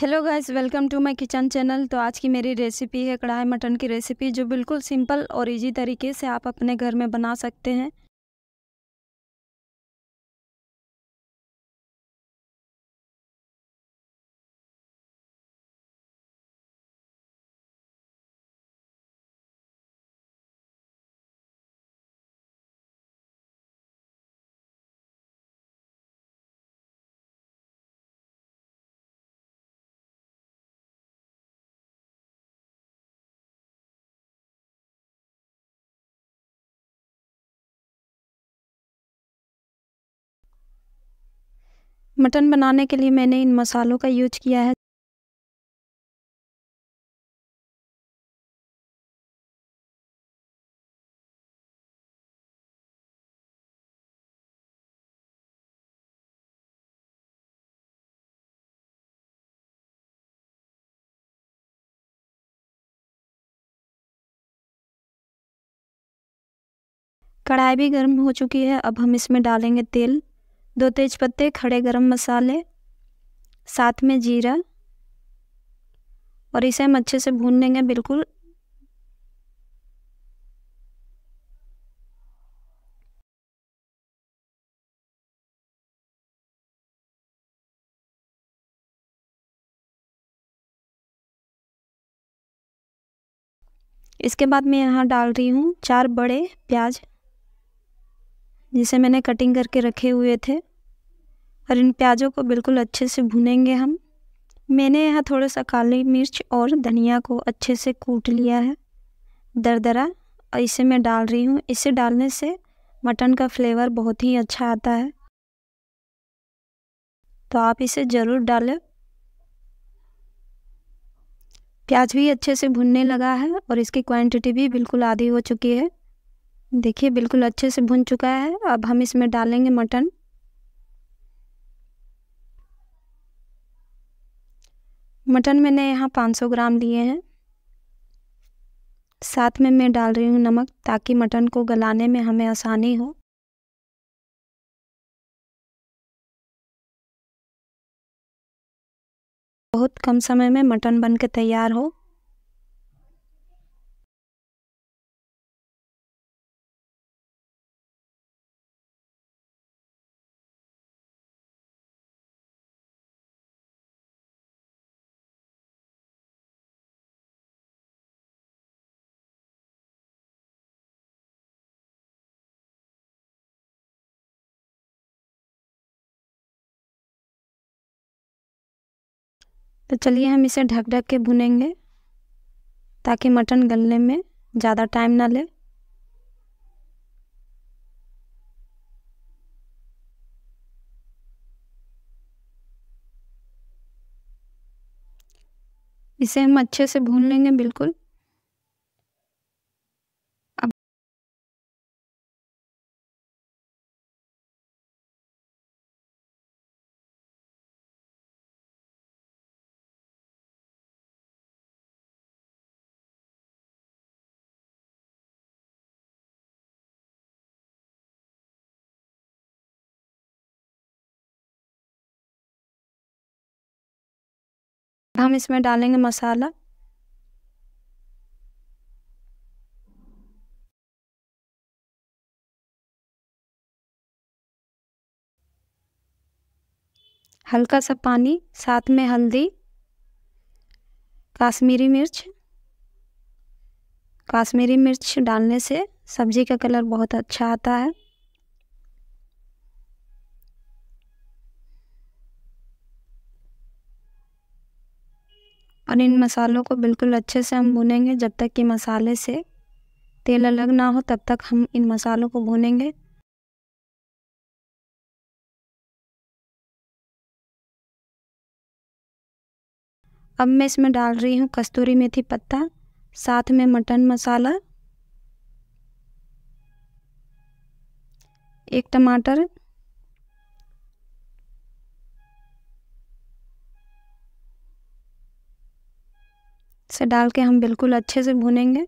hello guys welcome to my kitchen channel तो आज की मेरी रेसिपी है कढ़ाई मटन की रेसिपी जो बिल्कुल सिंपल और इजी तरीके से आप अपने घर में बना सकते हैं मटन बनाने के लिए मैंने इन मसालों का यूज किया है कढ़ाई भी गर्म हो चुकी है अब हम इसमें डालेंगे तेल दो तेज पत्ते खड़े गरम मसाले साथ में जीरा और इसे हम अच्छे से भून लेंगे बिल्कुल इसके बाद मैं यहाँ डाल रही हूँ चार बड़े प्याज जिसे मैंने कटिंग करके रखे हुए थे और इन प्याज़ों को बिल्कुल अच्छे से भुनेंगे हम मैंने यहाँ थोड़ा सा काली मिर्च और धनिया को अच्छे से कूट लिया है दरदरा और इसे मैं डाल रही हूँ इसे डालने से मटन का फ्लेवर बहुत ही अच्छा आता है तो आप इसे ज़रूर डालें प्याज भी अच्छे से भुनने लगा है और इसकी क्वांटिटी भी बिल्कुल आधी हो चुकी है देखिए बिल्कुल अच्छे से भुन चुका है अब हम इसमें डालेंगे मटन मटन मैंने यहाँ 500 ग्राम लिए हैं साथ में मैं डाल रही हूँ नमक ताकि मटन को गलाने में हमें आसानी हो बहुत कम समय में मटन बन के तैयार हो तो चलिए हम इसे ढक ढक के भुनेंगे ताकि मटन गलने में ज़्यादा टाइम ना ले इसे हम अच्छे से भून लेंगे बिल्कुल हम इसमें डालेंगे मसाला हल्का सा पानी साथ में हल्दी काश्मीरी मिर्च काश्मीरी मिर्च डालने से सब्ज़ी का कलर बहुत अच्छा आता है और इन मसालों को बिल्कुल अच्छे से हम भुनेंगे जब तक कि मसाले से तेल अलग ना हो तब तक हम इन मसालों को भुनेंगे अब मैं इसमें डाल रही हूँ कस्तूरी मेथी पत्ता साथ में मटन मसाला एक टमाटर से डाल के हम बिल्कुल अच्छे से भुनेंगे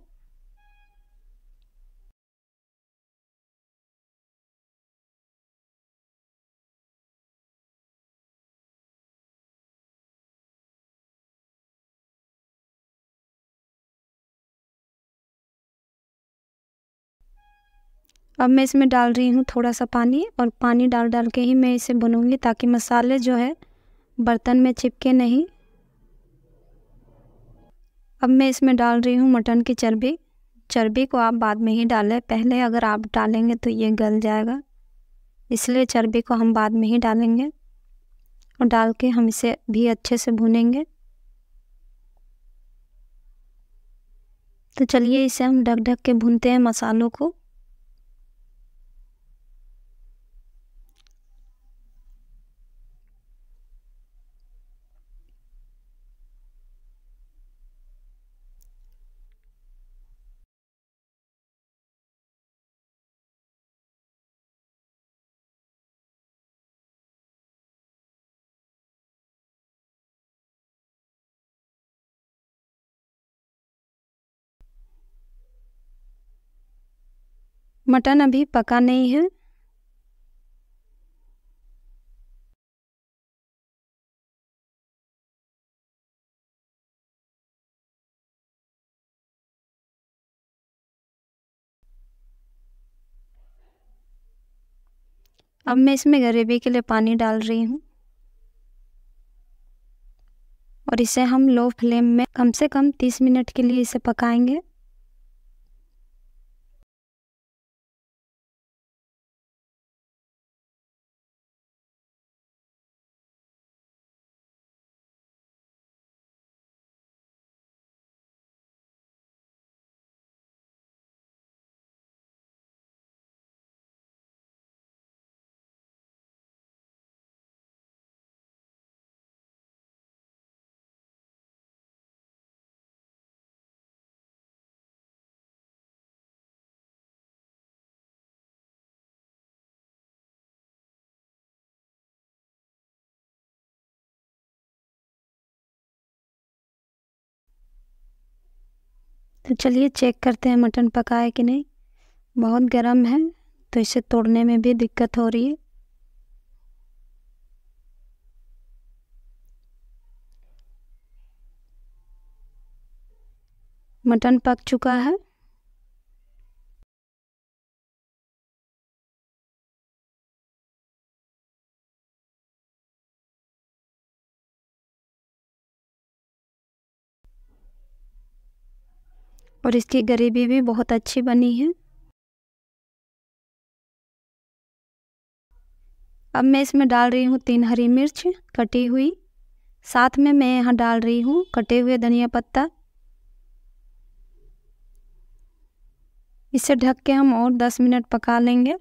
अब मैं इसमें डाल रही हूँ थोड़ा सा पानी और पानी डाल डाल के ही मैं इसे भुनूंगी ताकि मसाले जो है बर्तन में चिपके नहीं अब मैं इसमें डाल रही हूँ मटन की चर्बी चर्बी को आप बाद में ही डालें पहले अगर आप डालेंगे तो ये गल जाएगा इसलिए चर्बी को हम बाद में ही डालेंगे और डाल के हम इसे भी अच्छे से भूनेंगे तो चलिए इसे हम ढक ढक के भूनते हैं मसालों को मटन अभी पका नहीं है अब मैं इसमें ग्रेवी के लिए पानी डाल रही हूँ और इसे हम लो फ्लेम में कम से कम तीस मिनट के लिए इसे पकाएंगे तो चलिए चेक करते हैं मटन पका है कि नहीं बहुत गर्म है तो इसे तोड़ने में भी दिक्कत हो रही है मटन पक चुका है और इसकी गरीबी भी बहुत अच्छी बनी है अब मैं इसमें डाल रही हूँ तीन हरी मिर्च कटी हुई साथ में मैं यहाँ डाल रही हूँ कटे हुए धनिया पत्ता इसे ढक के हम और 10 मिनट पका लेंगे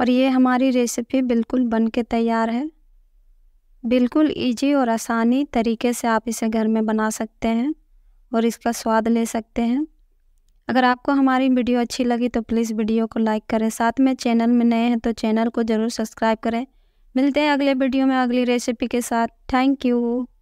और ये हमारी रेसिपी बिल्कुल बन के तैयार है बिल्कुल इजी और आसानी तरीके से आप इसे घर में बना सकते हैं और इसका स्वाद ले सकते हैं अगर आपको हमारी वीडियो अच्छी लगी तो प्लीज़ वीडियो को लाइक करें साथ में चैनल में नए हैं तो चैनल को ज़रूर सब्सक्राइब करें मिलते हैं अगले वीडियो में अगली रेसिपी के साथ थैंक यू